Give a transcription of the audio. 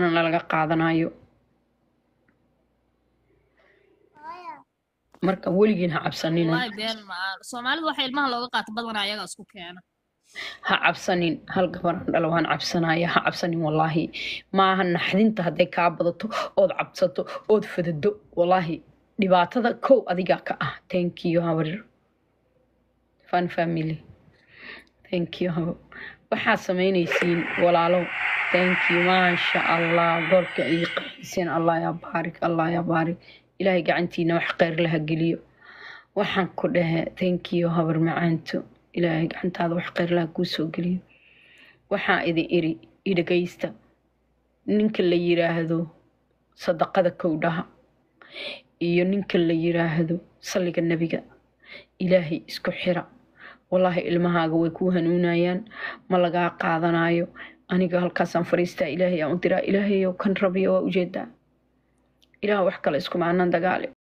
laga qaadanayo marka weligiin ha cabsanin ha cabsanin hal gabaran dhalo waan cabsanaya ha cabsanin walaahi maaha naxdinta hadday kaa badato ood cabsato ood fadado wallaahi dhibaatada kow adigaa ka ah tankiyo habarir fan family tankiyo habo waxaa samaynaysiin walaalow tanki maasha allah goolka ay qaxiseen allah yaa baarik allah yaa baarik ilaahay gacantiina wax kheyr laha geliyo waxaan ku dhahe tankiyo habar macaanto ilaahay gacantaada wax kheyr laha kuu soo geliyo waxaa idin iri idhagaysta ninka la yiraahdo sadaqada kowdhaha iyo ninka la yiraahdo salliga nebiga ilaahay isku xira walaahi ilmahaaga way ku hanuunayaan ma lagaa qaadanayo aniga halkaasaan fariistaa ilaahay aan u diraa ilaahayow kan rabiyo waa ujeeddaa ilaah wax kale iskumaanaan dagaali